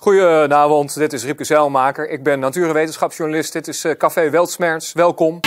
Goedenavond, dit is Riepke Zeilmaker. Ik ben natuurwetenschapsjournalist. Dit is eh, Café Weltsmerts. Welkom.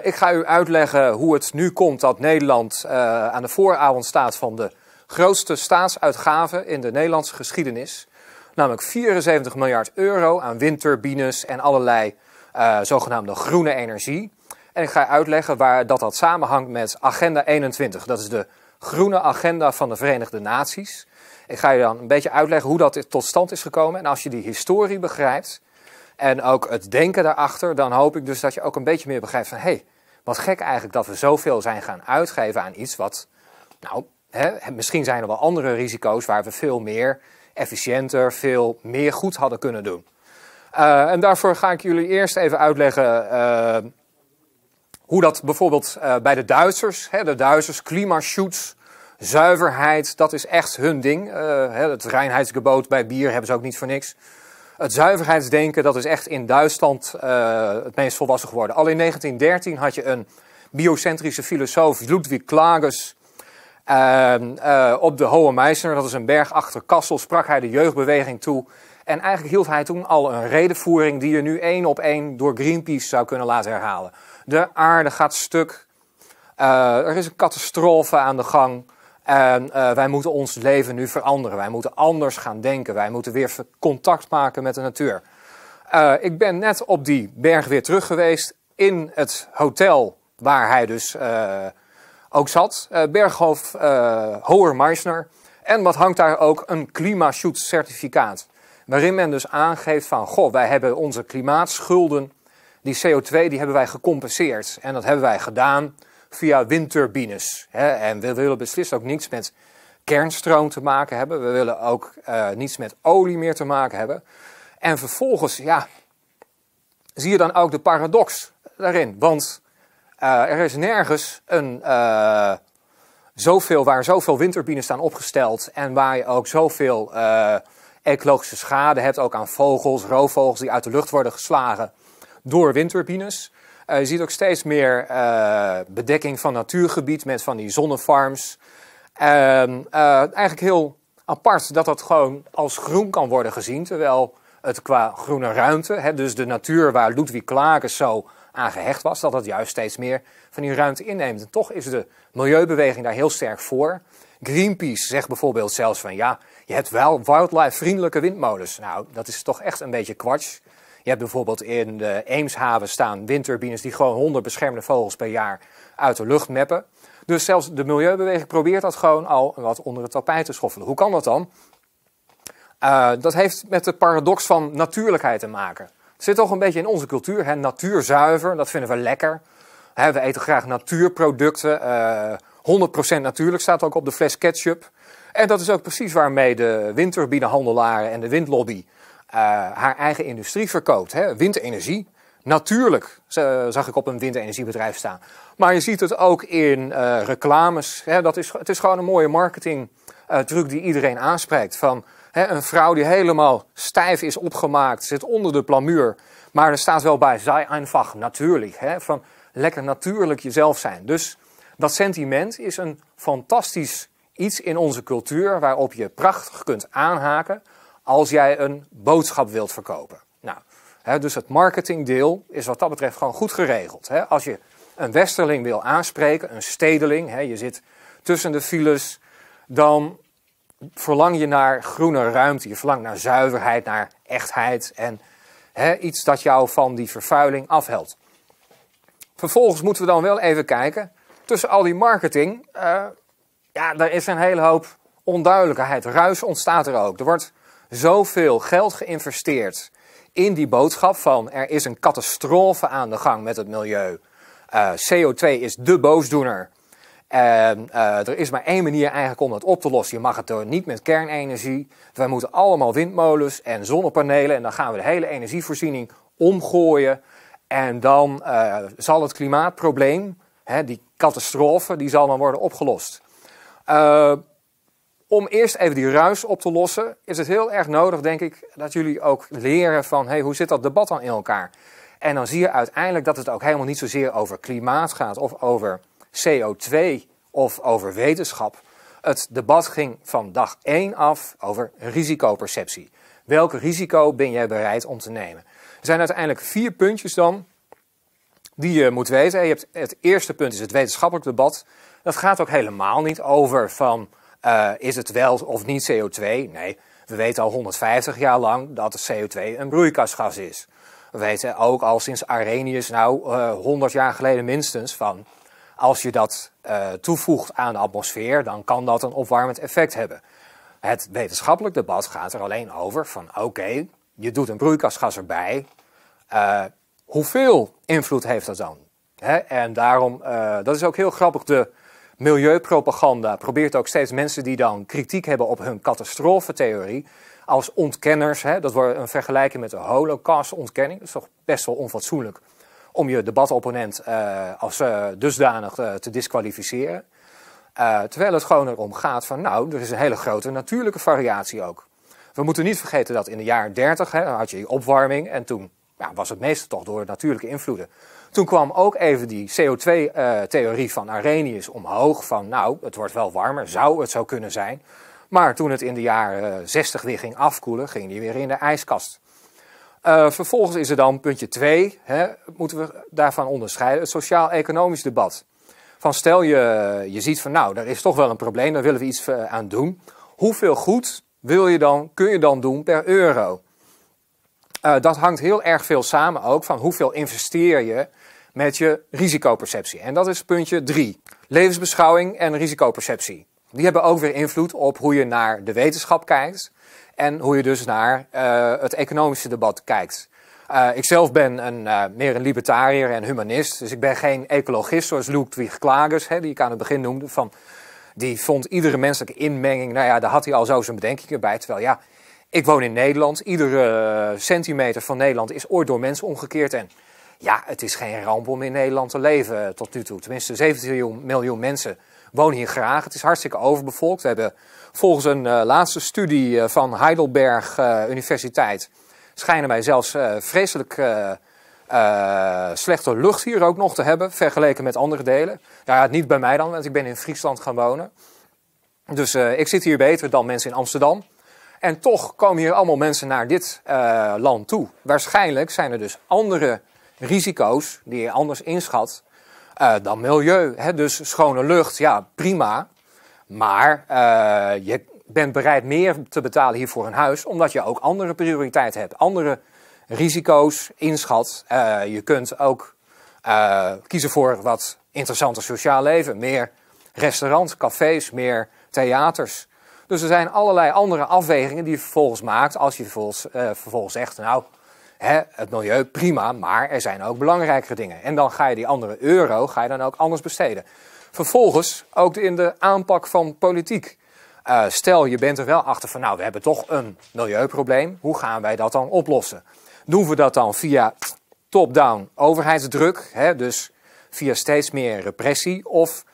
Eh, ik ga u uitleggen hoe het nu komt dat Nederland eh, aan de vooravond staat van de grootste staatsuitgave in de Nederlandse geschiedenis. Namelijk 74 miljard euro aan windturbines en allerlei eh, zogenaamde groene energie. En ik ga uitleggen waar dat, dat samenhangt met Agenda 21. Dat is de groene agenda van de Verenigde Naties. Ik ga je dan een beetje uitleggen hoe dat tot stand is gekomen. En als je die historie begrijpt, en ook het denken daarachter, dan hoop ik dus dat je ook een beetje meer begrijpt van hé, hey, wat gek eigenlijk dat we zoveel zijn gaan uitgeven aan iets wat, nou, hè, misschien zijn er wel andere risico's waar we veel meer efficiënter, veel meer goed hadden kunnen doen. Eh, en daarvoor ga ik jullie eerst even uitleggen uh, hoe dat bijvoorbeeld eh, bij de Duitsers, hè, de Duitsers, klimaatshoots, zuiverheid, dat is echt hun ding. het reinheidsgebod bij bier hebben ze ook niet voor niks. Het zuiverheidsdenken, dat is echt in Duitsland eh, het meest volwassen geworden. Al in 1913 had je een biocentrische filosoof, Ludwig Klages, ehm, eh, op de Hohe Meisner, dat is een berg achter Kassel, sprak hij de jeugdbeweging toe. En eigenlijk hield hij toen al een redenvoering die je nu één op één door Greenpeace zou kunnen laten herhalen. De aarde gaat stuk, eh, er is een catastrofe aan de gang. En eh, wij moeten ons leven nu veranderen. Wij moeten anders gaan denken. Wij moeten weer contact maken met de natuur. Eh, ik ben net op die berg weer terug geweest in het hotel waar hij dus eh, ook zat. Berghof Hoer Meisner. En wat hangt daar ook? Een klimaatshoot certificaat. Waarin men dus aangeeft van, goh, wij hebben onze klimaatschulden, die CO2, die hebben wij gecompenseerd. En dat hebben wij gedaan via windturbines. Hè? En we willen beslist ook niets met kernstroom te maken hebben. We willen ook eh, niets met olie meer te maken hebben. En vervolgens, ja, zie je dan ook de paradox daarin. Want eh, er is nergens een, eh, zoveel, waar zoveel windturbines staan opgesteld en waar je ook zoveel ecologische schade hebt, ook aan vogels, roofvogels die uit de lucht worden geslagen door windturbines. Eh, je ziet ook steeds meer eh, bedekking van natuurgebied met van die zonnefarms. Ehm, eh, eigenlijk heel apart dat dat gewoon als groen kan worden gezien, terwijl het qua groene ruimte, hè, dus de natuur waar Ludwig Klages zo aan gehecht was, dat dat juist steeds meer van die ruimte inneemt. En toch is de milieubeweging daar heel sterk voor. Greenpeace zegt bijvoorbeeld zelfs van ja, je hebt wel wildlife-vriendelijke windmolens. Nou, dat is toch echt een beetje kwartsch. Je hebt bijvoorbeeld in de Eemshaven staan windturbines die gewoon 100 beschermde vogels per jaar uit de lucht meppen. Dus zelfs de milieubeweging probeert dat gewoon al wat onder het tapijt te schoffelen. Hoe kan dat dan? Eh, dat heeft met de paradox van natuurlijkheid te maken. Het zit toch een beetje in onze cultuur. Hè? Natuurzuiver, dat vinden we lekker. we eten graag natuurproducten. 100% eh, natuurlijk staat ook op de fles ketchup. En dat is ook precies waarmee de windturbinehandelaren en de windlobby eh, haar eigen industrie verkoopt. Hè? Windenergie. Natuurlijk eh, zag ik op een windenergiebedrijf staan. Maar je ziet het ook in eh, reclames. Hè? Dat is, het is gewoon een mooie marketing die iedereen aanspreekt. Van hè, een vrouw die helemaal stijf is opgemaakt, zit onder de plamuur. Maar er staat wel bij, zij einfach natuurlijk. Hè? Van lekker natuurlijk jezelf zijn. Dus dat sentiment is een fantastisch iets in onze cultuur waarop je prachtig kunt aanhaken als jij een boodschap wilt verkopen. Nou, hè, dus het marketingdeel is wat dat betreft gewoon goed geregeld. Hè. Als je een westerling wil aanspreken, een stedeling, hè, je zit tussen de files, dan verlang je naar groene ruimte, je verlangt naar zuiverheid, naar echtheid en iets dat jou van die vervuiling afhelt. Vervolgens moeten we dan wel even kijken, tussen al die marketing, uh, ja, daar is een hele hoop onduidelijkheid, ruis ontstaat er ook. Er wordt zoveel geld geïnvesteerd in die boodschap van er is een catastrofe aan de gang met het milieu. Eh, CO2 is de boosdoener. Uh, er is maar één manier eigenlijk om dat op te lossen. Je mag het niet met kernenergie. Wij moeten allemaal windmolens en zonnepanelen en dan gaan we de hele energievoorziening omgooien. En dan eh, zal het klimaatprobleem, hè, die catastrofe, die zal dan worden opgelost om eerst even die ruis op te lossen, is het heel erg nodig, denk ik, dat jullie ook leren van hey, hoe zit dat debat dan in elkaar? En dan zie je uiteindelijk dat het ook helemaal niet zozeer over klimaat gaat of over CO2 of over wetenschap. Het debat ging van dag 1 af over risicoperceptie. Welk risico ben jij bereid om te nemen? Er zijn uiteindelijk vier puntjes dan die je moet weten. Je hebt, het eerste punt is het wetenschappelijk debat. Dat gaat ook helemaal niet over van eh, is het wel of niet CO2? Nee, we weten al 150 jaar lang dat CO2 een broeikasgas is. We weten ook al sinds Arrhenius, nou 100 eh, jaar geleden minstens, van als je dat eh, toevoegt aan de atmosfeer, dan kan dat een opwarmend effect hebben. Het wetenschappelijk debat gaat er alleen over van oké, je doet een broeikasgas erbij. hoeveel invloed heeft dat dan? Hè? En daarom, dat is ook heel grappig, de Milieupropaganda probeert ook steeds mensen die dan kritiek hebben op hun catastrofetheorie als ontkenners, hè, dat wordt een vergelijking met de Holocaust-ontkenning, dat is toch best wel onfatsoenlijk om je debatopponent eh, als eh, dusdanig eh, te disqualificeren. terwijl het gewoon erom gaat van, nou, er is een hele grote natuurlijke variatie ook. We moeten niet vergeten dat in de jaren 30 hè, had je die opwarming en toen ja, was het meeste toch door natuurlijke invloeden. Toen kwam ook even die CO2-theorie eh, van Arrhenius omhoog. Van nou, het wordt wel warmer, zou het zo kunnen zijn. Maar toen het in de jaren 60 eh, weer ging afkoelen, ging die weer in de ijskast. Eh, vervolgens is er dan puntje 2, moeten we daarvan onderscheiden, het sociaal-economisch debat. Van stel je, je ziet van nou, daar is toch wel een probleem, daar willen we iets aan doen. Hoeveel goed wil je dan, kun je dan doen per euro? dat hangt heel erg veel samen ook van hoeveel investeer je met je risicoperceptie. En dat is puntje 3. Levensbeschouwing en risicoperceptie. Die hebben ook weer invloed op hoe je naar de wetenschap kijkt en hoe je dus naar eh, het economische debat kijkt. Uh, ik zelf ben een, eh, meer een libertariër en humanist, dus ik ben geen ecologist zoals Ludwig Klagers, hè, die ik aan het begin noemde, van, die vond iedere menselijke inmenging, nou ja, daar had hij al zo zijn bedenkingen bij, terwijl ja, ik woon in Nederland, iedere centimeter van Nederland is ooit door mensen omgekeerd en ja, het is geen ramp om in Nederland te leven tot nu toe. Tenminste, 17 miljoen, mensen wonen hier graag. Het is hartstikke overbevolkt. We hebben volgens een eh, laatste studie eh, van Heidelberg eh, Universiteit... schijnen wij zelfs vreselijk slechte lucht hier ook nog te hebben... vergeleken met andere delen. Ja, niet bij mij dan, want ik ben in Friesland gaan wonen. Dus ik zit hier beter dan mensen in Amsterdam... En toch komen hier allemaal mensen naar dit land toe. Waarschijnlijk zijn er dus andere risico's die je anders inschat eh, dan milieu. Hè? Dus schone lucht, ja, prima. Maar eh, je bent bereid meer te betalen hier voor een huis, omdat je ook andere prioriteiten hebt, andere risico's inschat. Eh, je kunt ook kiezen voor wat interessanter sociaal leven, meer restaurants, cafés, meer theaters. Dus er zijn allerlei andere afwegingen die je vervolgens maakt als je vervolgens, vervolgens zegt, nou, hè, het milieu, prima, maar er zijn ook belangrijkere dingen. En dan ga je die andere euro ga je dan ook anders besteden. Vervolgens ook in de aanpak van politiek. Eh, stel, je bent er wel achter van, nou, we hebben toch een milieuprobleem. Hoe gaan wij dat dan oplossen? Doen we dat dan via top-down overheidsdruk, hè, dus via steeds meer repressie? Of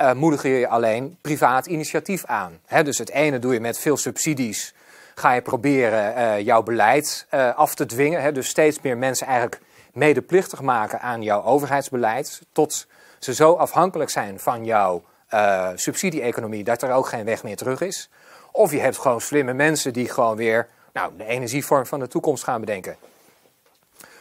uh, moedig je alleen privaat initiatief aan? Hè, dus het ene doe je met veel subsidies ga je proberen eh, jouw beleid eh, af te dwingen. Hè? Dus steeds meer mensen eigenlijk medeplichtig maken aan jouw overheidsbeleid. Tot ze zo afhankelijk zijn van jouw uh, subsidie-economie dat er ook geen weg meer terug is. Of je hebt gewoon slimme mensen die gewoon weer nou, de energievorm van de toekomst gaan bedenken.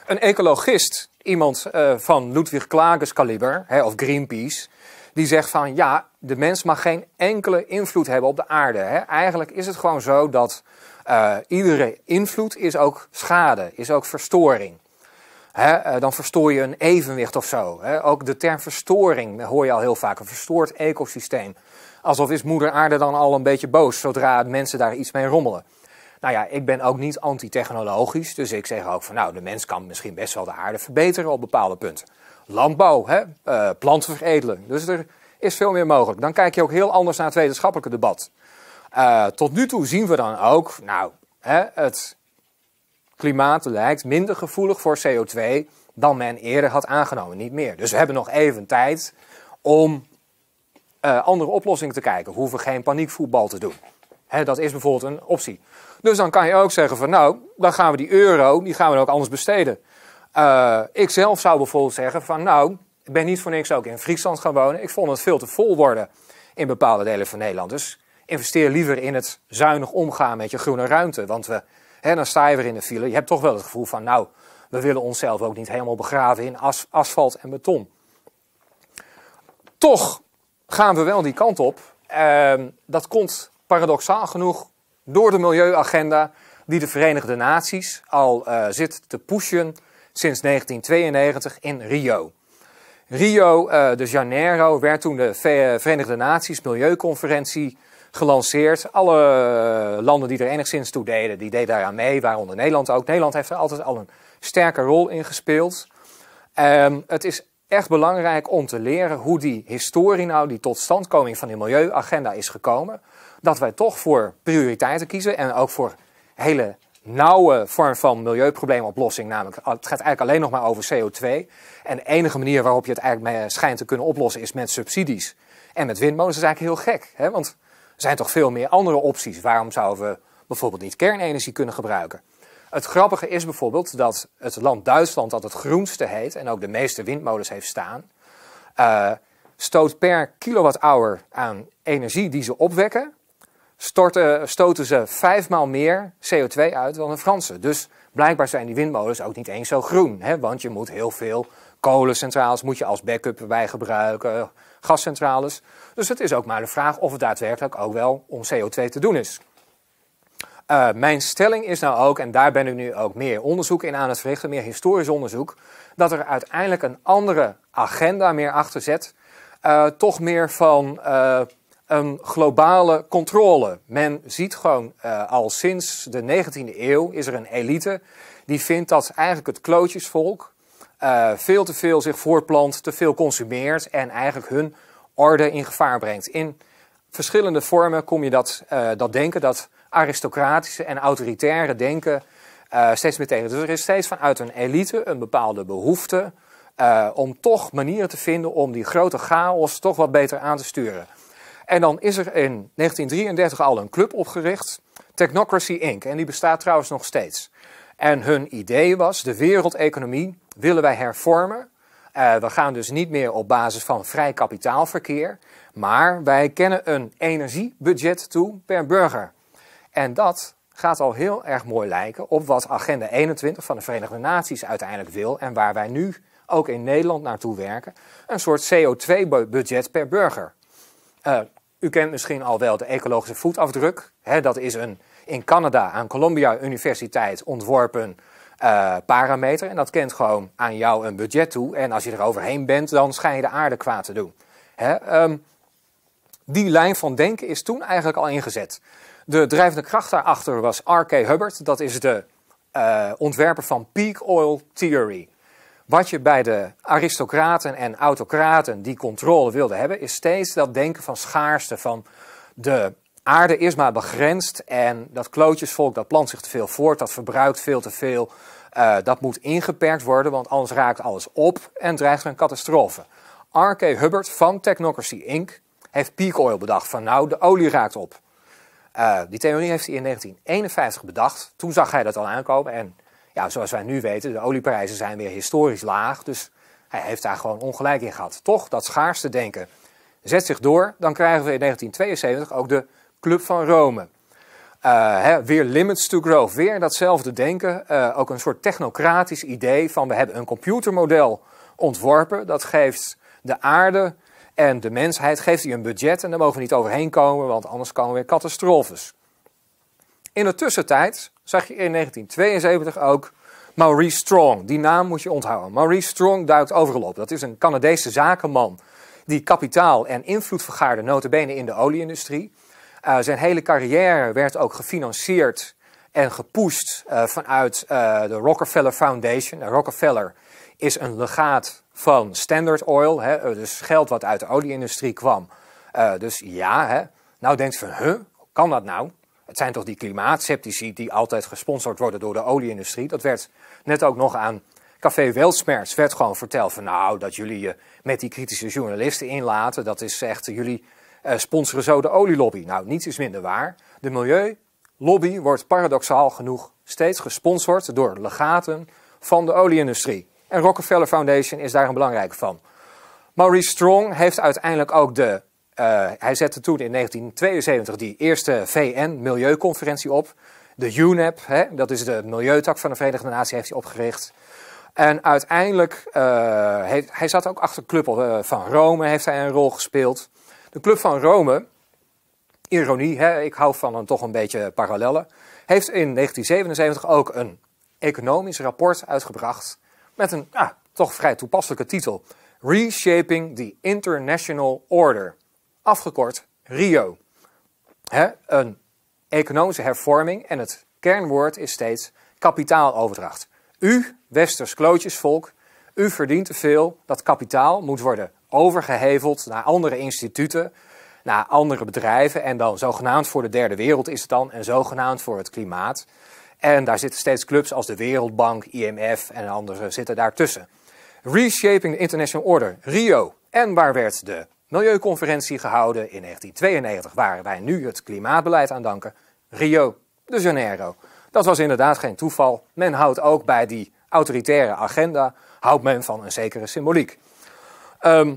Een ecologist, iemand van Ludwig Klages kaliber, hè, of Greenpeace, die zegt van ja, de mens mag geen enkele invloed hebben op de aarde. Hè. Eigenlijk is het gewoon zo dat eh, iedere invloed is ook schade, is ook verstoring. Hè, eh, dan verstoor je een evenwicht of zo. Hè. Ook de term verstoring hoor je al heel vaak, een verstoord ecosysteem. Alsof is moeder aarde dan al een beetje boos zodra mensen daar iets mee rommelen. Nou ja, ik ben ook niet anti-technologisch, dus ik zeg ook van nou, de mens kan misschien best wel de aarde verbeteren op bepaalde punten landbouw, hè? Uh, Dus er is veel meer mogelijk. Dan kijk je ook heel anders naar het wetenschappelijke debat. Eh, tot nu toe zien we dan ook, nou, hè, het klimaat lijkt minder gevoelig voor CO2 dan men eerder had aangenomen, niet meer. Dus we hebben nog even tijd om eh, andere oplossingen te kijken. We hoeven geen paniekvoetbal te doen. Hè, dat is bijvoorbeeld een optie. Dus dan kan je ook zeggen van nou, dan gaan we die euro, die gaan we ook anders besteden. Eh, ik zelf zou bijvoorbeeld zeggen van nou, ik ben niet voor niks ook in Friesland gaan wonen. Ik vond het veel te vol worden in bepaalde delen van Nederland. Dus investeer liever in het zuinig omgaan met je groene ruimte. Want we, hè, dan sta je weer in de file. Je hebt toch wel het gevoel van nou, we willen onszelf ook niet helemaal begraven in asfalt en beton. Toch gaan we wel die kant op. Ehm, dat komt paradoxaal genoeg door de milieuagenda die de Verenigde Naties al eh, zit te pushen sinds 1992 in Rio. Rio eh, de Janeiro werd toen de Verenigde Naties Milieuconferentie gelanceerd. Alle eh, landen die er enigszins toe deden, die deden daaraan mee, waaronder Nederland ook. Nederland heeft er altijd al een sterke rol in gespeeld. Ehm, het is echt belangrijk om te leren hoe die historie nou, die standkoming van die milieuagenda is gekomen. Dat wij toch voor prioriteiten kiezen en ook voor hele nauwe vorm van milieuprobleemoplossing. Namelijk, oh, het gaat eigenlijk alleen nog maar over CO2. En de enige manier waarop je het eigenlijk eh, schijnt te kunnen oplossen is met subsidies. En met windmolens is eigenlijk heel gek. Hè? Want er zijn toch veel meer andere opties. Waarom zouden we bijvoorbeeld niet kernenergie kunnen gebruiken? Het grappige is bijvoorbeeld dat het land Duitsland, dat het groenste heet en ook de meeste windmolens heeft staan, eh, stoot per kilowattuur aan energie die ze opwekken storten, stoten ze vijfmaal meer CO2 uit dan de Fransen. Dus blijkbaar zijn die windmolens ook niet eens zo groen. Hè? Want je moet heel veel kolencentrales moet je als backup bij gebruiken, gascentrales. Dus het is ook maar de vraag of het daadwerkelijk ook wel om CO2 te doen is. Eh, mijn stelling is nou ook, en daar ben ik nu ook meer onderzoek in aan het verrichten, meer historisch onderzoek, dat er uiteindelijk een andere agenda meer achter zet. Eh, toch meer van eh, een globale controle. Men ziet gewoon eh, al sinds de 19e eeuw is er een elite die vindt dat eigenlijk het klootjesvolk eh, veel te veel zich voortplant, te veel consumeert en eigenlijk hun orde in gevaar brengt. In verschillende vormen kom je dat, eh, dat denken, dat aristocratische en autoritaire denken steeds meteen. tegen. Dus er is steeds vanuit een elite een bepaalde behoefte om toch manieren te vinden om die grote chaos toch wat beter aan te sturen. En dan is er in 1933 al een club opgericht, Technocracy Inc. En die bestaat trouwens nog steeds. En hun idee was, de wereldeconomie willen wij hervormen. Eh, we gaan dus niet meer op basis van vrij kapitaalverkeer, maar wij kennen een energiebudget toe per burger. En dat gaat al heel erg mooi lijken op wat Agenda 21 van de Verenigde Naties uiteindelijk wil en waar wij nu ook in Nederland naartoe werken: een soort CO2-budget per burger. Eh, u kent misschien al wel de ecologische voetafdruk. dat is een in Canada aan Columbia Universiteit ontworpen eh, parameter. En dat kent gewoon aan jou een budget toe. En als je er overheen bent, dan schijn je de aarde kwaad te doen. Ehm, die lijn van denken is toen eigenlijk al ingezet. De drijvende kracht daarachter was R.K. Hubbard. Dat is de eh, ontwerper van Peak Oil Theory. Wat je bij de aristocraten en autocraten die controle wilden hebben, is steeds dat denken van schaarste, van de aarde is maar begrensd en dat klootjesvolk dat plant zich te veel voort, dat verbruikt veel te veel, eh, dat moet ingeperkt worden, want anders raakt alles op en dreigt er een catastrofe. R.K. Hubbard van Technocracy Inc. heeft peak oil bedacht van nou, de olie raakt op. Eh, die theorie heeft hij in 1951 bedacht. Toen zag hij dat al aankomen en ja, zoals wij nu weten, de olieprijzen zijn weer historisch laag. Dus hij heeft daar gewoon ongelijk in gehad. Toch, dat schaarste denken zet zich door. Dan krijgen we in 1972 ook de Club van Rome. he, eh, weer limits to growth, weer datzelfde denken. Eh, ook een soort technocratisch idee van we hebben een computermodel ontworpen. Dat geeft de aarde en de mensheid geeft die een budget en daar mogen we niet overheen komen, want anders komen we weer catastrofes. In de tussentijd zag je in 1972 ook Maurice Strong. Die naam moet je onthouden. Maurice Strong duikt overal op. Dat is een Canadese zakenman die kapitaal en invloed vergaarde, notabene in de olieindustrie. Uh, zijn hele carrière werd ook gefinancierd en gepusht eh, vanuit eh, de Rockefeller Foundation. Nou, Rockefeller is een legaat van Standard Oil, hè, dus geld wat uit de olieindustrie kwam. dus ja, hè. nou denkt van, huh, kan dat nou? Het zijn toch die klimaatseptici die altijd gesponsord worden door de olieindustrie. Dat werd net ook nog aan Café Weltsmerts werd gewoon verteld van nou, dat jullie je met die kritische journalisten inlaten, dat is echt, jullie eh, sponsoren zo de olielobby. Nou, niets is minder waar. De milieulobby wordt paradoxaal genoeg steeds gesponsord door legaten van de olieindustrie. En Rockefeller Foundation is daar een belangrijke van. Maurice Strong heeft uiteindelijk ook de eh, hij zette toen in 1972 die eerste VN-milieuconferentie op. De UNEP, hè, dat is de milieutak van de Verenigde Naties, heeft hij opgericht. En uiteindelijk, uh, hij zat ook achter de Club eh, van Rome, heeft hij een rol gespeeld. De Club van Rome, ironie, hè, ik hou van een, toch een beetje parallellen, heeft in 1977 ook een economisch rapport uitgebracht met een toch vrij toepasselijke titel. Reshaping the International Order afgekort Rio. He, een economische hervorming en het kernwoord is steeds kapitaaloverdracht. U, westers klootjesvolk, u verdient te veel. Dat kapitaal moet worden overgeheveld naar andere instituten, naar andere bedrijven. En dan zogenaamd voor de derde wereld is het dan en zogenaamd voor het klimaat. En daar zitten steeds clubs als de Wereldbank, IMF en andere zitten daartussen. Reshaping the International Order, Rio. En waar werd de milieuconferentie gehouden. In 1992 waar wij nu het klimaatbeleid aan danken. Rio de Janeiro. Dat was inderdaad geen toeval. Men houdt ook bij die autoritaire agenda houdt men van een zekere symboliek. Ehm,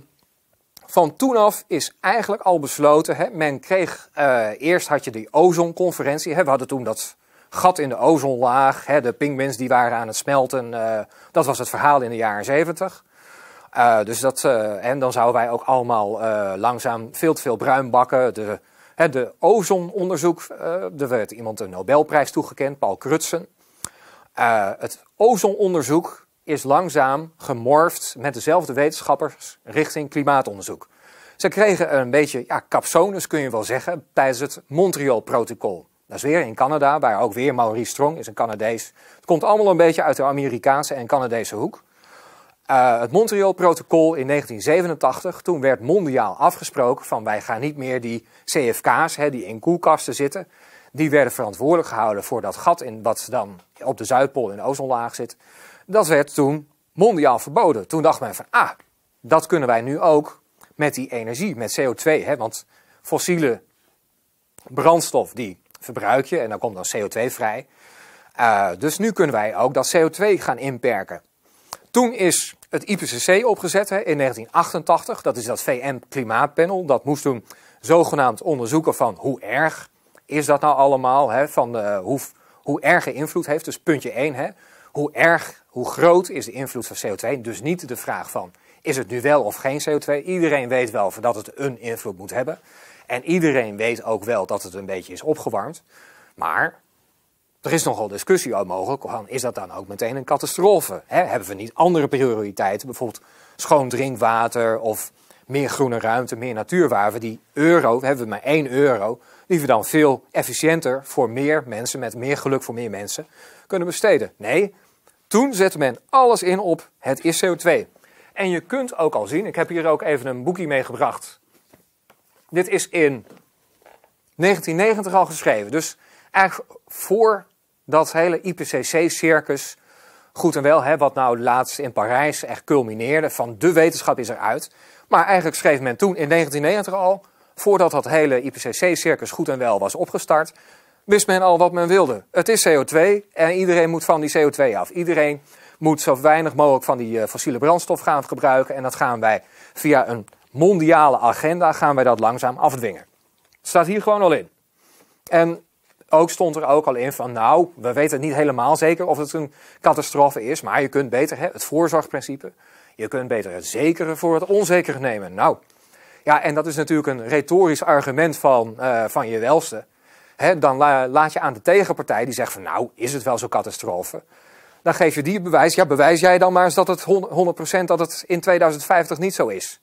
van toen af is eigenlijk al besloten. Hè, men kreeg eh, eerst had je die ozonconferentie. Hè, we hadden toen dat gat in de ozonlaag. Hè, de pingwins die waren aan het smelten. Eh, dat was het verhaal in de jaren zeventig. Eh, dus dat, eh, en dan zouden wij ook allemaal eh, langzaam veel te veel bruin bakken. De, hè, de ozononderzoek, er werd iemand een Nobelprijs toegekend, Paul Crutzen. het ozononderzoek is langzaam gemorfd met dezelfde wetenschappers richting klimaatonderzoek. Ze kregen een beetje ja, kun je wel zeggen, tijdens het Montreal-protocol. Dat is weer in Canada, waar ook weer Maurice Strong is een Canadees. Het komt allemaal een beetje uit de Amerikaanse en Canadese hoek. Eh, het Montreal-protocol in 1987, toen werd mondiaal afgesproken van wij gaan niet meer die CFK's, hè, die in koelkasten zitten, die werden verantwoordelijk gehouden voor dat gat in wat dan op de Zuidpool in de ozonlaag zit. Dat werd toen mondiaal verboden. Toen dacht men van, ah, dat kunnen wij nu ook met die energie, met CO2. Hè? Want fossiele brandstof, die verbruik je en dan komt dan CO2 vrij. Eh, dus nu kunnen wij ook dat CO2 gaan inperken. Toen is het IPCC opgezet hè, in 1988. Dat is dat VN-klimaatpanel. Dat moest toen zogenaamd onderzoeken van hoe erg is dat nou allemaal? Hè, van, de, eh, hoe, hoe erge invloed heeft. Dus puntje 1. Hè, hoe erg, hoe groot is de invloed van CO2? Dus niet de vraag van is het nu wel of geen CO2. Iedereen weet wel dat het een invloed moet hebben. En iedereen weet ook wel dat het een beetje is opgewarmd. Maar er is nogal discussie over mogelijk. Is dat dan ook meteen een catastrofe? hebben we niet andere prioriteiten, bijvoorbeeld schoon drinkwater of meer groene ruimte, meer natuur, waar we die euro, hebben we maar één euro, die we dan veel efficiënter voor meer mensen, met meer geluk voor meer mensen, kunnen besteden? Nee, toen zette men alles in op het is CO2. En je kunt ook al zien, ik heb hier ook even een boekje meegebracht. Dit is in 1990 al geschreven, dus eigenlijk voor dat hele IPCC-circus goed en wel, hè, wat nou laatst in Parijs echt culmineerde, van de wetenschap is eruit. Maar eigenlijk schreef men toen in 1990 al, voordat dat hele IPCC-circus goed en wel was opgestart, wist men al wat men wilde. Het is CO2 en iedereen moet van die CO2 af. Iedereen moet zo weinig mogelijk van die eh, fossiele brandstof gaan gebruiken en dat gaan wij via een mondiale agenda gaan wij dat langzaam afdwingen. staat hier gewoon al in. En ook stond er ook al in van, nou, we weten niet helemaal zeker of het een catastrofe is, maar je kunt beter, hè, het voorzorgprincipe, je kunt beter het zekere voor het onzekere nemen. Nou, ja, en dat is natuurlijk een retorisch argument van, eh, van je welste. Hè, dan laat je aan de tegenpartij die zegt van, nou, is het wel zo'n catastrofe? Dan geef je die bewijs, ja, bewijs jij dan maar eens dat het 100% dat het in 2050 niet zo is.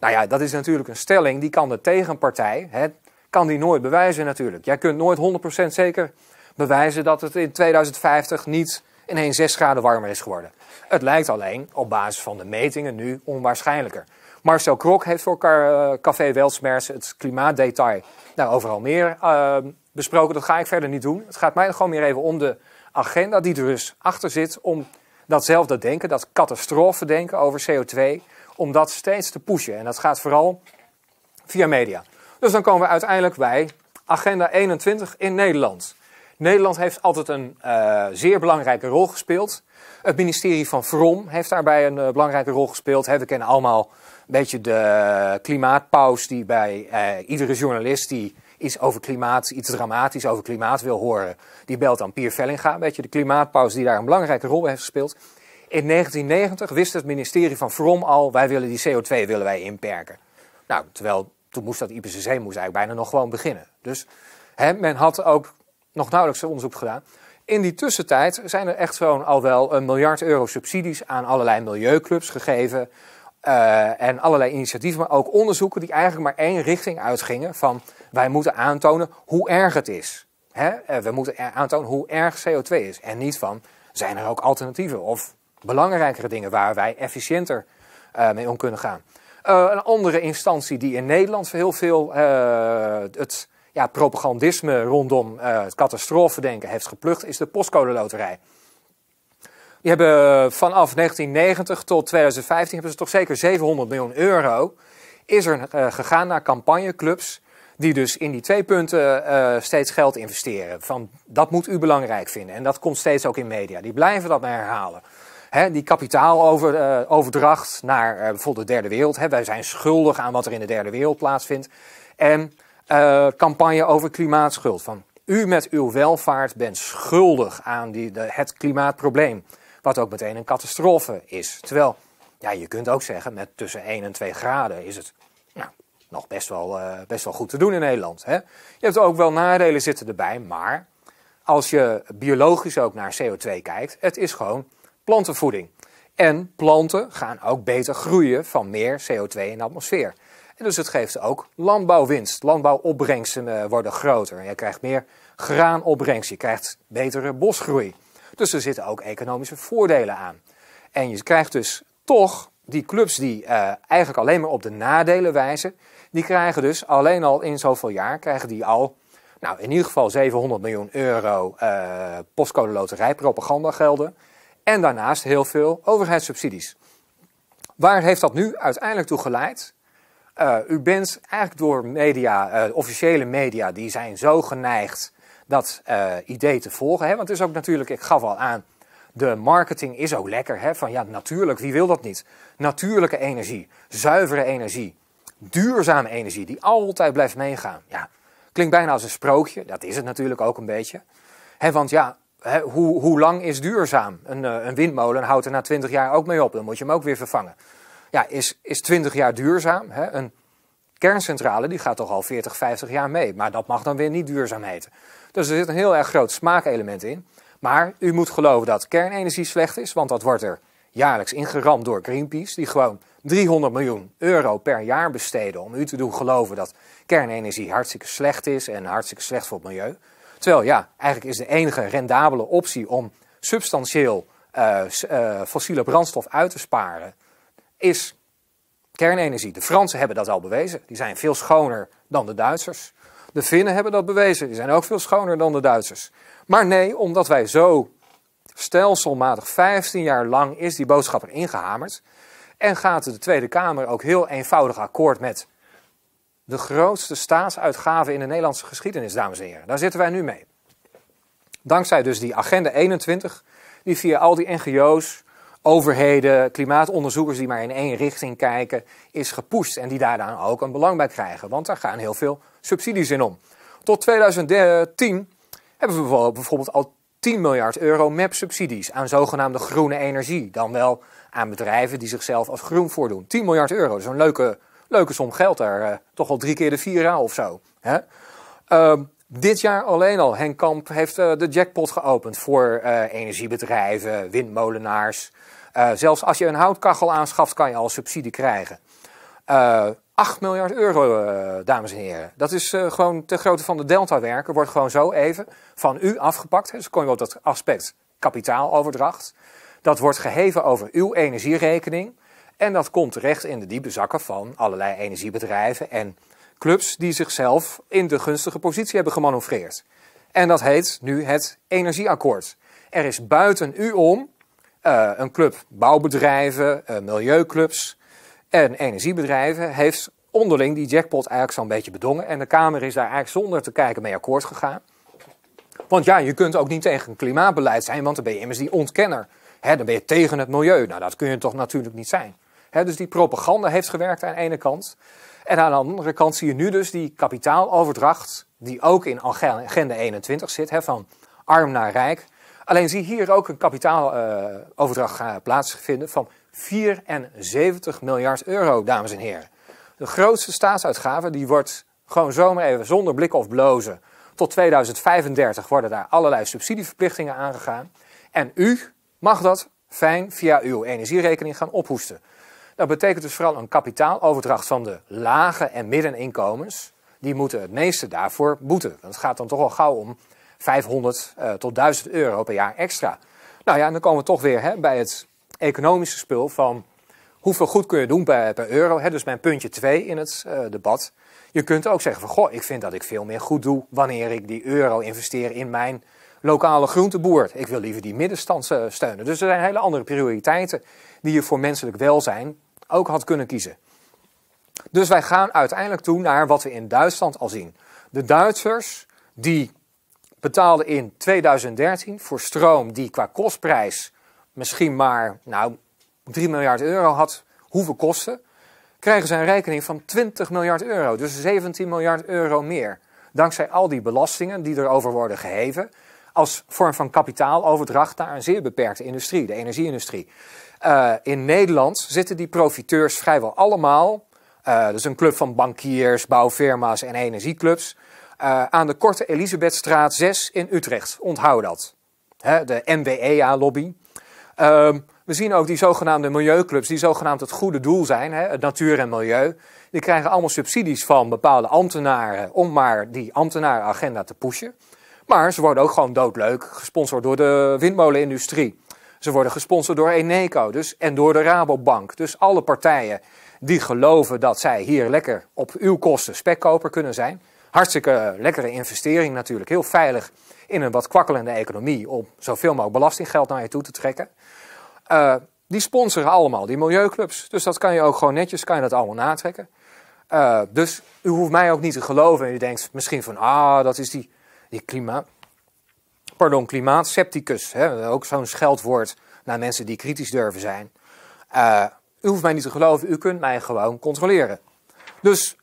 Nou ja, dat is natuurlijk een stelling die kan de tegenpartij, hè, kan die nooit bewijzen natuurlijk. Jij kunt nooit 100% zeker bewijzen dat het in 2050 niet ineens 6 graden warmer is geworden. Het lijkt alleen op basis van de metingen nu onwaarschijnlijker. Marcel Krok heeft voor eh, Café Welsmers het klimaatdetail nou, overal meer eh, besproken. Dat ga ik verder niet doen. Het gaat mij gewoon meer even om de agenda die er dus achter zit om datzelfde denken, dat catastrofe denken over CO2, om dat steeds te pushen. En dat gaat vooral via media. Dus dan komen we uiteindelijk bij Agenda 21 in Nederland. Nederland heeft altijd een eh, zeer belangrijke rol gespeeld. Het ministerie van Vrom heeft daarbij een eh, belangrijke rol gespeeld. we kennen allemaal een beetje de klimaatpaus die bij eh, iedere journalist die iets over klimaat, iets dramatisch over klimaat wil horen, die belt aan Pier Vellinga. Een beetje de klimaatpaus die daar een belangrijke rol heeft gespeeld. In 1990 wist het ministerie van Vrom al, wij willen die CO2 willen wij inperken. Nou, terwijl toen moest dat IPCC moest eigenlijk bijna nog gewoon beginnen. Dus hè, men had ook nog nauwelijks onderzoek gedaan. In die tussentijd zijn er echt zo'n al wel een miljard euro subsidies aan allerlei milieuclubs gegeven. Eh, en allerlei initiatieven, maar ook onderzoeken die eigenlijk maar één richting uitgingen: van wij moeten aantonen hoe erg het is. Hè? Eh, we moeten aantonen hoe erg CO2 is. En niet van zijn er ook alternatieven of belangrijkere dingen waar wij efficiënter eh, mee om kunnen gaan. Eh, een andere instantie die in Nederland heel veel eh, het ja, propagandisme rondom uh, het denken heeft geplukt, is de Postcode Loterij. Die hebben vanaf 1990 tot 2015 hebben ze toch zeker 700 miljoen euro is er gegaan naar campagneclubs die dus in die twee punten steeds geld investeren. Van dat moet u belangrijk vinden en dat komt steeds ook in media. Die blijven dat maar herhalen die kapitaaloverdracht eh, naar eh, bijvoorbeeld de derde wereld. wij zijn schuldig aan wat er in de derde wereld plaatsvindt. En eh, campagne over klimaatschuld. Van u met uw welvaart bent schuldig aan die, de, het klimaatprobleem. Wat ook meteen een catastrofe is. Terwijl, ja, je kunt ook zeggen, met tussen 1 en 2 graden is het nou, nog best wel, best wel goed te doen in Nederland. Hè? Je hebt ook wel nadelen zitten erbij, maar als je biologisch ook naar CO2 kijkt, het is gewoon plantenvoeding. En planten gaan ook beter groeien van meer CO2 in de atmosfeer. En dus het geeft ook landbouwwinst. Landbouwopbrengsten eh, worden groter. Je krijgt meer graanopbrengst, je krijgt betere bosgroei. Dus er zitten ook economische voordelen aan. En je krijgt dus toch die clubs die eh, eigenlijk alleen maar op de nadelen wijzen, die krijgen dus alleen al in zoveel jaar, krijgen die al, nou in ieder geval 700 miljoen euro uh, postcode loterij propaganda gelden. En daarnaast heel veel overheidssubsidies. Waar heeft dat nu uiteindelijk toe geleid? Eh, u bent eigenlijk door media, eh, officiële media, die zijn zo geneigd dat eh, idee te volgen. Hè? Want het is ook natuurlijk, ik gaf al aan, de marketing is ook lekker. Hè? Van ja, natuurlijk, wie wil dat niet? Natuurlijke energie, zuivere energie, duurzame energie, die altijd blijft meegaan. Ja, klinkt bijna als een sprookje, dat is het natuurlijk ook een beetje. Hè, want ja, hoe, hoe, lang is duurzaam? Een, eh, een, windmolen houdt er na 20 jaar ook mee op. Dan moet je hem ook weer vervangen. Ja, is, is 20 jaar duurzaam? Een kerncentrale die gaat toch al 40, 50 jaar mee. Maar dat mag dan weer niet duurzaam heten. Dus er zit een heel erg groot smaakelement in. Maar u moet geloven dat kernenergie slecht is, want dat wordt er jaarlijks ingeramd door Greenpeace, die gewoon 300 miljoen euro per jaar besteden om u te doen geloven dat kernenergie hartstikke slecht is en hartstikke slecht voor het milieu. Terwijl ja, eigenlijk is de enige rendabele optie om substantieel eh, eh, fossiele brandstof uit te sparen, is kernenergie. De Fransen hebben dat al bewezen. Die zijn veel schoner dan de Duitsers. De Finnen hebben dat bewezen. Die zijn ook veel schoner dan de Duitsers. Maar nee, omdat wij zo stelselmatig 15 jaar lang is die boodschap erin gehamerd. En gaat de Tweede Kamer ook heel eenvoudig akkoord met de grootste staatsuitgave in de Nederlandse geschiedenis, dames en heren. Daar zitten wij nu mee. Dankzij dus die Agenda 21, die via al die NGO's, overheden, klimaatonderzoekers die maar in één richting kijken, is gepusht en die daar dan ook een belang bij krijgen. Want daar gaan heel veel subsidies in om. Tot 2010 hebben we bijvoorbeeld al 10 miljard euro MEP-subsidies aan zogenaamde groene energie. Dan wel aan bedrijven die zichzelf als groen voordoen. 10 miljard euro, zo'n leuke leuke som geld daar. Eh, toch al drie keer de vier jaar of zo. Ehm, dit jaar alleen al, Henk Kamp heeft eh, de jackpot geopend voor eh, energiebedrijven, windmolenaars. zelfs als je een houtkachel aanschaft, kan je al subsidie krijgen. 8 miljard euro, dames en heren. Dat is gewoon te grootte van de Delta-werken. Wordt gewoon zo even van u afgepakt. Hè. Dus kom je op dat aspect kapitaaloverdracht. Dat wordt geheven over uw energierekening. En dat komt terecht in de diepe zakken van allerlei energiebedrijven en clubs die zichzelf in de gunstige positie hebben gemanoeuvreerd. En dat heet nu het energieakkoord. Er is buiten u om eh, een club bouwbedrijven, eh, milieuclubs en energiebedrijven heeft onderling die jackpot eigenlijk zo'n beetje bedongen. En de Kamer is daar eigenlijk zonder te kijken mee akkoord gegaan. Want ja, je kunt ook niet tegen klimaatbeleid zijn, want dan ben je immers die ontkenner. dan ben je tegen het milieu. Nou, dat kun je toch natuurlijk niet zijn dus die propaganda heeft gewerkt aan de ene kant. En aan de andere kant zie je nu dus die kapitaaloverdracht, die ook in agenda 21 zit, van arm naar rijk. Alleen zie hier ook een kapitaaloverdracht uh, plaatsvinden van 74 miljard euro, dames en heren. De grootste staatsuitgave, die wordt gewoon zomaar even zonder blikken of blozen. Tot 2035 worden daar allerlei subsidieverplichtingen aangegaan. En u mag dat fijn via uw energierekening gaan ophoesten. Dat betekent dus vooral een kapitaaloverdracht van de lage en middeninkomens. Die moeten het meeste daarvoor boeten. het gaat dan toch al gauw om 500 eh, tot 1000 euro per jaar extra. Nou ja, en dan komen we toch weer hè, bij het economische spul van hoeveel goed kun je doen per, euro. Hè? Dus mijn puntje 2 in het eh, debat. Je kunt ook zeggen van, goh, ik vind dat ik veel meer goed doe wanneer ik die euro investeer in mijn lokale groenteboer. Ik wil liever die middenstand eh, steunen. Dus er zijn hele andere prioriteiten die je voor menselijk welzijn ook had kunnen kiezen. Dus wij gaan uiteindelijk toe naar wat we in Duitsland al zien. De Duitsers die betaalden in 2013 voor stroom die qua kostprijs misschien maar nou, 3 miljard euro had hoeven kosten, krijgen ze een rekening van 20 miljard euro, dus 17 miljard euro meer. Dankzij al die belastingen die erover worden geheven, als vorm van kapitaaloverdracht naar een zeer beperkte industrie, de energieindustrie. Eh, in Nederland zitten die profiteurs vrijwel allemaal. Uh, dus een club van bankiers, bouwfirma's en energieclubs. Eh, aan de korte Elisabethstraat 6 in Utrecht. Onthoud dat. de MWEA lobby ehm, we zien ook die zogenaamde milieuclubs, die zogenaamd het goede doel zijn, het natuur en milieu. Die krijgen allemaal subsidies van bepaalde ambtenaren om maar die ambtenarenagenda te pushen. Maar ze worden ook gewoon doodleuk gesponsord door de windmolenindustrie. Ze worden gesponsord door Eneco dus, en door de Rabobank. Dus alle partijen die geloven dat zij hier lekker op uw kosten spekkoper kunnen zijn. Hartstikke lekkere investering natuurlijk. Heel veilig in een wat kwakkelende economie om zoveel mogelijk belastinggeld naar je toe te trekken. Eh, die sponsoren allemaal, die milieuclubs. Dus dat kan je ook gewoon netjes, kan je dat allemaal natrekken. Eh, dus u hoeft mij ook niet te geloven en u denkt misschien van, ah, dat is die, die klimaat pardon, klimaatscepticus, hè, ook zo'n scheldwoord naar mensen die kritisch durven zijn. Eh, u hoeft mij niet te geloven, u kunt mij gewoon controleren. Dus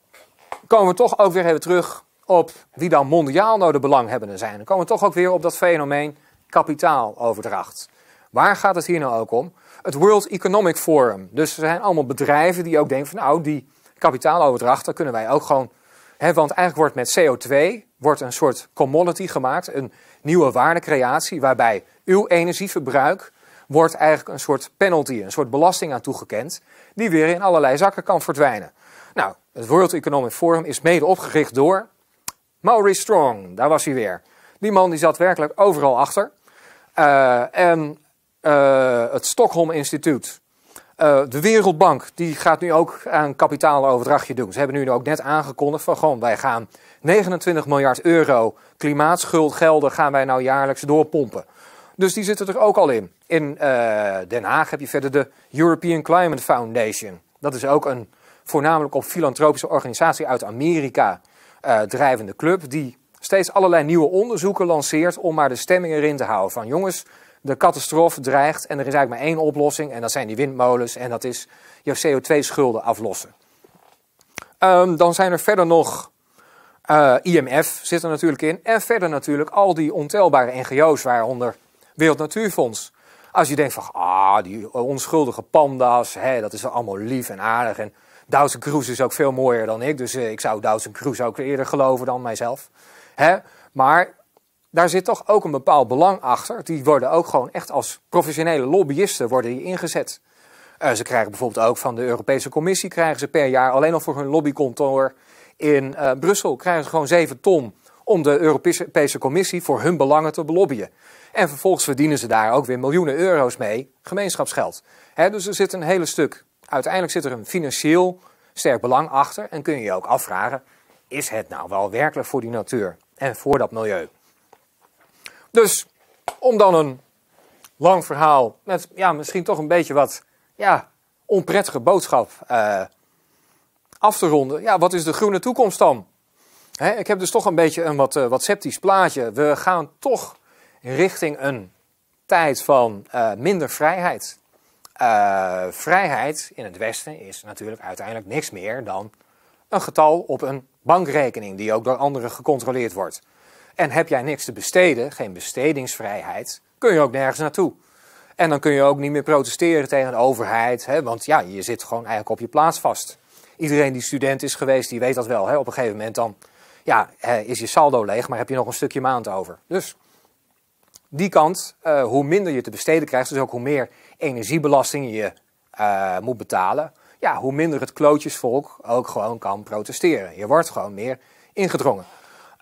komen we toch ook weer even terug op wie dan mondiaal nou de belanghebbenden zijn. Dan komen we toch ook weer op dat fenomeen kapitaaloverdracht. Waar gaat het hier nou ook om? Het World Economic Forum. Dus er zijn allemaal bedrijven die ook denken van nou, die kapitaaloverdracht, daar kunnen wij ook gewoon... Hè, want eigenlijk wordt met CO2 wordt een soort commodity gemaakt, een nieuwe waardecreatie, waarbij uw energieverbruik wordt eigenlijk een soort penalty, een soort belasting aan toegekend, die weer in allerlei zakken kan verdwijnen. Nou, het World Economic Forum is mede opgericht door Maurice Strong, daar was hij weer. Die man die zat werkelijk overal achter. Eh, en eh, het Stockholm Instituut, eh, de Wereldbank die gaat nu ook een kapitaaloverdrachtje doen. Ze hebben nu ook net aangekondigd van gewoon wij gaan 29 miljard euro klimaatschuldgelden gaan wij nou jaarlijks doorpompen. Dus die zitten er ook al in. In eh, Den Haag heb je verder de European Climate Foundation. Dat is ook een voornamelijk op filantropische organisatie uit Amerika eh, drijvende club die steeds allerlei nieuwe onderzoeken lanceert om maar de stemming erin te houden van jongens de catastrofe dreigt en er is eigenlijk maar één oplossing en dat zijn die windmolens en dat is je CO2-schulden aflossen. Ehm, dan zijn er verder nog eh, IMF zit er natuurlijk in en verder natuurlijk al die ontelbare NGO's waaronder Wereld Natuurfonds. Als je denkt van, ah, die onschuldige panda's, hè, dat is allemaal lief en aardig. En Doutzen Kroes is ook veel mooier dan ik, dus eh, ik zou Doutzen Cruise ook eerder geloven dan mijzelf. Hè? Maar daar zit toch ook een bepaald belang achter. Die worden ook gewoon echt als professionele lobbyisten worden die ingezet. Eh, ze krijgen bijvoorbeeld ook van de Europese Commissie krijgen ze per jaar alleen al voor hun lobbykantoor in eh, Brussel krijgen ze gewoon 7 ton om de Europese Commissie voor hun belangen te belobbyen. En vervolgens verdienen ze daar ook weer miljoenen euro's mee gemeenschapsgeld. dus er zit een hele stuk. Uiteindelijk zit er een financieel sterk belang achter en kun je je ook afvragen: is het nou wel werkelijk voor die natuur en voor dat milieu? Dus om dan een lang verhaal met ja, misschien toch een beetje wat ja, onprettige boodschap eh, af te ronden. Ja, wat is de groene toekomst dan? Hè, ik heb dus toch een beetje een wat, eh, wat sceptisch plaatje. We gaan toch richting een tijd van eh, minder vrijheid. vrijheid in het Westen is natuurlijk uiteindelijk niks meer dan een getal op een bankrekening die ook door anderen gecontroleerd wordt. En heb jij niks te besteden, geen bestedingsvrijheid, kun je ook nergens naartoe. En dan kun je ook niet meer protesteren tegen de overheid, hè, want ja, je zit gewoon eigenlijk op je plaats vast. Iedereen die student is geweest, die weet dat wel. Hè. Op een gegeven moment dan ja, is je saldo leeg, maar heb je nog een stukje maand over. Dus die kant, eh, hoe minder je te besteden krijgt, dus ook hoe meer energiebelasting je eh, moet betalen, ja, hoe minder het klootjesvolk ook gewoon kan protesteren. Je wordt gewoon meer ingedrongen.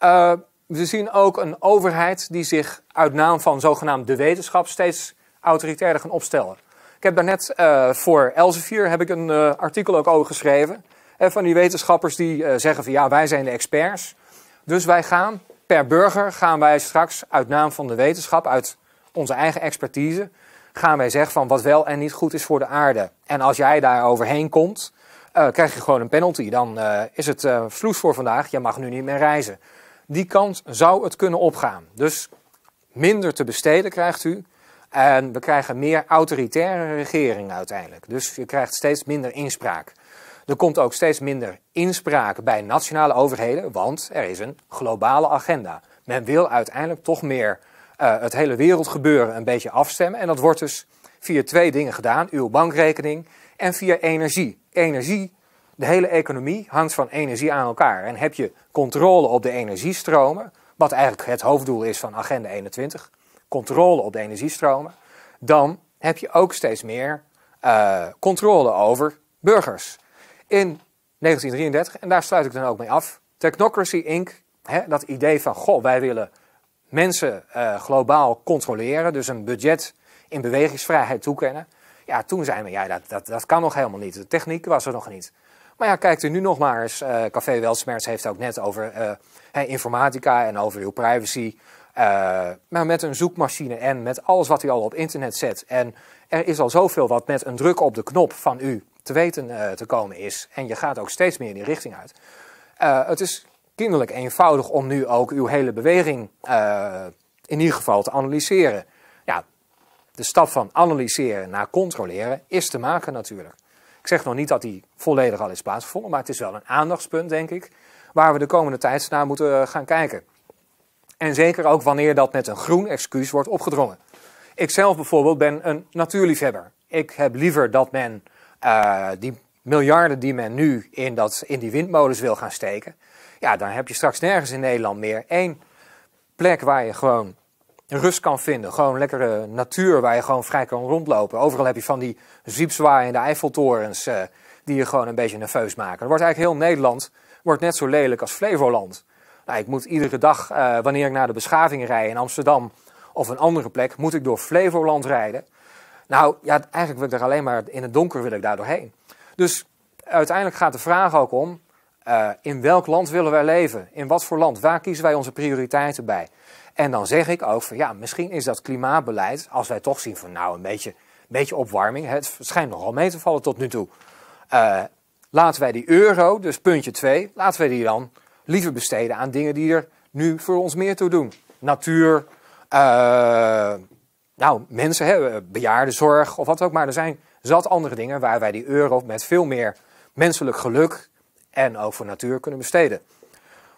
Uh, we zien ook een overheid die zich uit naam van zogenaamd de wetenschap steeds autoritairder gaan opstellen. Ik heb daarnet uh, voor Elsevier heb ik een eh, artikel ook over geschreven. Eh, van die wetenschappers die zeggen van ja, wij zijn de experts. Dus wij gaan per burger gaan wij straks uit naam van de wetenschap, uit onze eigen expertise, gaan wij zeggen van wat wel en niet goed is voor de aarde. En als jij daar overheen komt, krijg je gewoon een penalty. Dan is het vloes voor vandaag. Je mag nu niet meer reizen die kant zou het kunnen opgaan. Dus minder te besteden krijgt u. En we krijgen meer autoritaire regeringen uiteindelijk. Dus je krijgt steeds minder inspraak. Er komt ook steeds minder inspraak bij nationale overheden, want er is een globale agenda. Men wil uiteindelijk toch meer eh, het hele wereldgebeuren een beetje afstemmen. En dat wordt dus via twee dingen gedaan: uw bankrekening en via energie. Energie de hele economie hangt van energie aan elkaar. En heb je controle op de energiestromen, wat eigenlijk het hoofddoel is van Agenda 21, controle op de energiestromen, dan heb je ook steeds meer eh, controle over burgers. In 1933, en daar sluit ik dan ook mee af, Technocracy Inc., hè, dat idee van, goh, wij willen mensen eh, globaal controleren, dus een budget in bewegingsvrijheid toekennen. Ja, toen zijn we, ja, dat, dat, dat kan nog helemaal niet. De techniek was er nog niet. Maar ja, kijkt er nu nog maar eens. Eh, Café Welsmerts heeft ook net over eh, informatica en over uw privacy. Eh, maar met een zoekmachine en met alles wat u al op internet zet. En er is al zoveel wat met een druk op de knop van u te weten te komen is. En je gaat ook steeds meer in die richting uit. het is kinderlijk eenvoudig om nu ook uw hele beweging in ieder geval te analyseren. Ja, de stap van analyseren naar controleren is te maken natuurlijk. Ik zeg nog niet dat die volledig al is plaatsgevonden, maar het is wel een aandachtspunt, denk ik, waar we de komende tijd naar moeten eh, gaan kijken. En zeker ook wanneer dat met een groen excuus wordt opgedrongen. Ik zelf bijvoorbeeld ben een natuurliefhebber. Ik heb liever dat men eh, die miljarden die men nu in, dat, in die windmolens wil gaan steken. Ja, dan heb je straks nergens in Nederland meer één plek waar je gewoon rust kan vinden. Gewoon lekkere eh, natuur waar je gewoon vrij kan rondlopen. Overal heb je van die ziepzwaaiende Eiffeltorens eh, die je gewoon een beetje nerveus maken. Dan wordt eigenlijk heel Nederland wordt net zo lelijk als Flevoland. Nou, ik moet iedere dag, eh, wanneer ik naar de beschaving rij in Amsterdam of een andere plek, moet ik door Flevoland rijden. Nou ja, eigenlijk wil ik er alleen maar in het donker wil ik daar doorheen. Dus uiteindelijk gaat de vraag ook om, in welk land willen wij leven? In wat voor land? Waar kiezen wij onze prioriteiten bij? En dan zeg ik ook van ja, misschien is dat klimaatbeleid, als wij toch zien van nou een beetje, beetje opwarming, het schijnt nogal mee te vallen tot nu toe. Uh, laten wij die euro, dus puntje 2, laten wij die dan liever besteden aan dingen die er nu voor ons meer toe doen. Natuur, eh, nou mensen, hè, bejaardenzorg of wat ook maar. Er zijn zat andere dingen waar wij die euro met veel meer menselijk geluk en ook voor natuur kunnen besteden.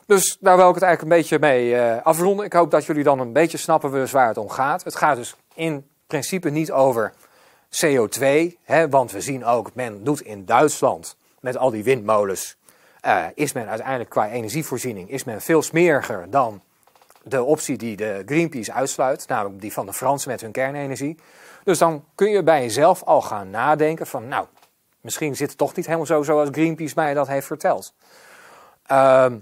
Dus daar wil ik het eigenlijk een beetje mee eh, afronden. Ik hoop dat jullie dan een beetje snappen waar het om gaat. Het gaat dus in principe niet over CO2, hè, want we zien ook, men doet in Duitsland met al die windmolens, eh, is men uiteindelijk qua energievoorziening is men veel smeriger dan de optie die de Greenpeace uitsluit, namelijk die van de Fransen met hun kernenergie. Dus dan kun je bij jezelf al gaan nadenken van, nou, misschien zit het toch niet helemaal zo zoals Greenpeace mij dat heeft verteld. Ehm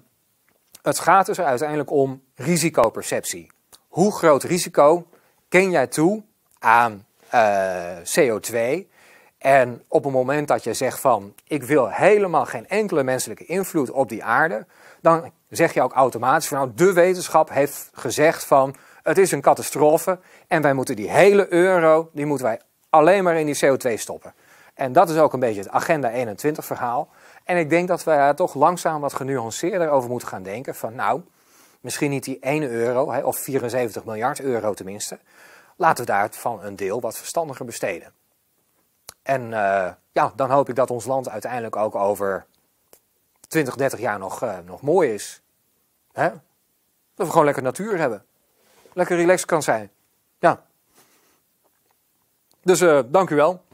het gaat dus uiteindelijk om risicoperceptie. Hoe groot risico ken jij toe aan eh, CO2? En op het moment dat je zegt van ik wil helemaal geen enkele menselijke invloed op die aarde, dan zeg je ook automatisch van nou de wetenschap heeft gezegd van het is een catastrofe en wij moeten die hele euro, die moeten wij alleen maar in die CO2 stoppen. En dat is ook een beetje het Agenda 21 verhaal. En ik denk dat we daar toch langzaam wat genuanceerder over moeten gaan denken. Van nou, misschien niet die 1 euro, hè, of 74 miljard euro tenminste. Laten we daarvan een deel wat verstandiger besteden. En eh, ja, dan hoop ik dat ons land uiteindelijk ook over 20, 30 jaar nog, eh, nog mooi is. Hè? Dat we gewoon lekker natuur hebben. Lekker relaxed kan zijn. Ja. Dus eh, dank u wel.